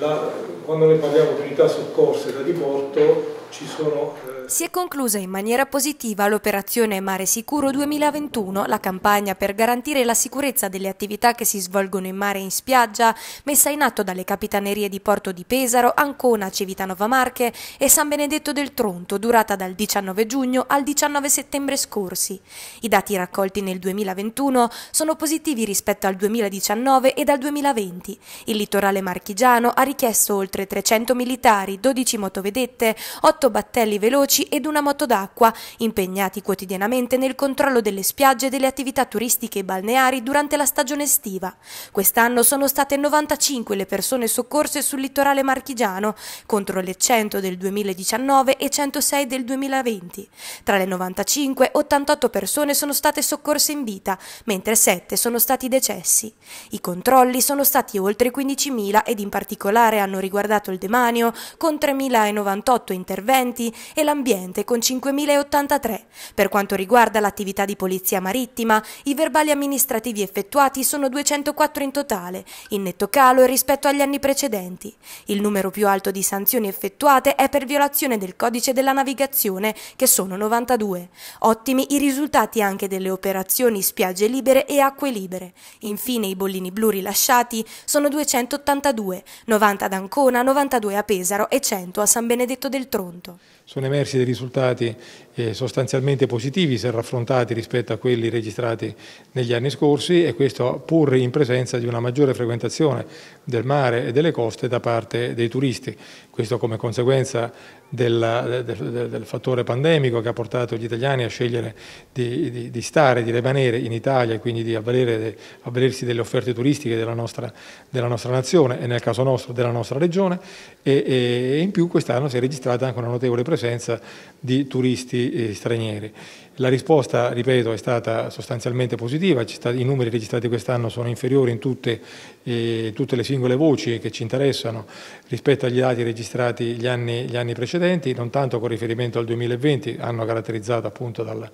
la, quando noi parliamo di unità soccorse da diporto sono, eh... Si è conclusa in maniera positiva l'operazione Mare Sicuro 2021, la campagna per garantire la sicurezza delle attività che si svolgono in mare e in spiaggia, messa in atto dalle capitanerie di Porto di Pesaro, Ancona, Civitanova Marche e San Benedetto del Tronto, durata dal 19 giugno al 19 settembre scorsi. I dati raccolti nel 2021 sono positivi rispetto al 2019 e al 2020. Il litorale marchigiano ha richiesto oltre 300 militari, 12 motovedette, 8 otto battelli veloci ed una moto d'acqua, impegnati quotidianamente nel controllo delle spiagge e delle attività turistiche e balneari durante la stagione estiva. Quest'anno sono state 95 le persone soccorse sul litorale marchigiano, contro le 100 del 2019 e 106 del 2020. Tra le 95, 88 persone sono state soccorse in vita, mentre 7 sono stati decessi. I controlli sono stati oltre 15.000 ed in particolare hanno riguardato il demanio, con 3.098 interventi interventi e l'ambiente con 5.083. Per quanto riguarda l'attività di polizia marittima, i verbali amministrativi effettuati sono 204 in totale, in netto calo rispetto agli anni precedenti. Il numero più alto di sanzioni effettuate è per violazione del codice della navigazione, che sono 92. Ottimi i risultati anche delle operazioni spiagge libere e acque libere. Infine i bollini blu rilasciati sono 282, 90 ad Ancona, 92 a Pesaro e 100 a San Benedetto del Tronto rendiconto. Sono emersi dei risultati eh, sostanzialmente positivi se raffrontati rispetto a quelli registrati negli anni scorsi e questo pur in presenza di una maggiore frequentazione del mare e delle coste da parte dei turisti. Questo come conseguenza del, del, del fattore pandemico che ha portato gli italiani a scegliere di, di, di stare, di rimanere in Italia e quindi di avvalere, avvalersi delle offerte turistiche della nostra, della nostra, nazione e nel caso nostro della nostra regione e, e in più quest'anno si è registrata anche una una notevole presenza di turisti eh, stranieri. La risposta, ripeto, è stata sostanzialmente positiva, i numeri registrati quest'anno sono inferiori in tutte, eh, tutte, le singole voci che ci interessano rispetto agli dati registrati gli anni, gli anni precedenti, non tanto con riferimento al 2020, anno caratterizzato appunto dal,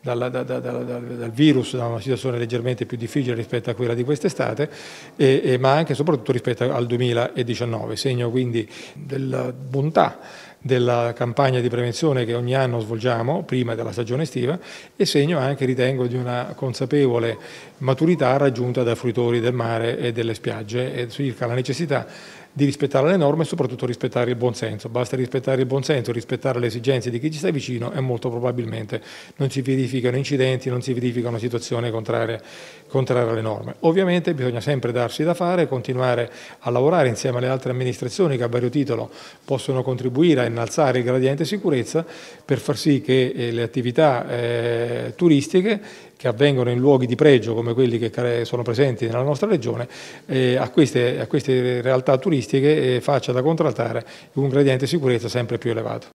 dal, dal, dal virus, da una situazione leggermente più difficile rispetto a quella di quest'estate, ma anche e soprattutto rispetto al 2019, segno quindi della bontà della campagna di prevenzione che ogni anno svolgiamo prima della stagione estiva e segno anche, ritengo, di una consapevole maturità raggiunta dai fruitori del mare e delle spiagge e circa la necessità di rispettare le norme e soprattutto rispettare il buonsenso. Basta rispettare il buonsenso, rispettare le esigenze di chi ci sta vicino e molto probabilmente non si verificano incidenti, non si verificano situazioni contrarie, contrarie alle norme. Ovviamente bisogna sempre darsi da fare, continuare a lavorare insieme alle altre amministrazioni che a vario titolo possono contribuire a innalzare il gradiente sicurezza per far sì che eh, le attività eh, turistiche che avvengono in luoghi di pregio come quelli che sono presenti nella nostra regione, eh, a, queste, a, queste, realtà turistiche faccia da contrattare un gradiente sicurezza sempre più elevato.